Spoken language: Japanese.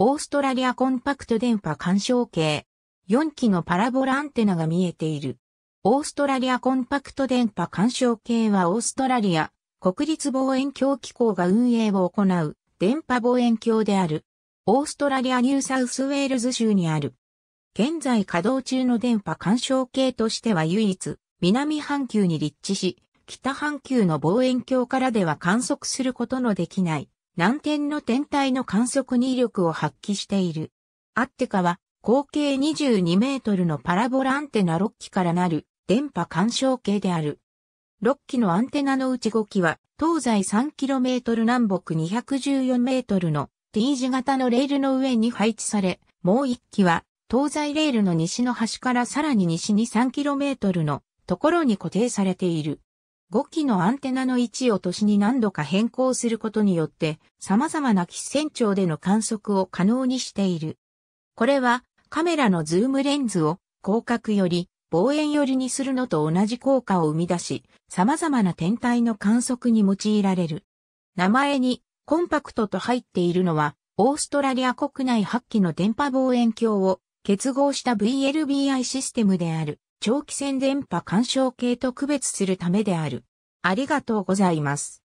オーストラリアコンパクト電波干渉計。4機のパラボラアンテナが見えている。オーストラリアコンパクト電波干渉計はオーストラリア国立望遠鏡機構が運営を行う電波望遠鏡である。オーストラリアニューサウスウェールズ州にある。現在稼働中の電波干渉計としては唯一南半球に立地し、北半球の望遠鏡からでは観測することのできない南天の天体の観測に威力を発揮している。あってかは、口径22メートルのパラボラアンテナ6機からなる電波干渉計である。6機のアンテナのうち5機は、東西3トル南北2 1 4ルの T 字型のレールの上に配置され、もう1機は、東西レールの西の端からさらに西に3トルのところに固定されている。5機のアンテナの位置を年に何度か変更することによって様々な喫線長での観測を可能にしている。これはカメラのズームレンズを広角より望遠寄りにするのと同じ効果を生み出し、様々な天体の観測に用いられる。名前にコンパクトと入っているのは、オーストラリア国内8機の電波望遠鏡を結合した VLBI システムである。長期戦電波干渉系と区別するためである。ありがとうございます。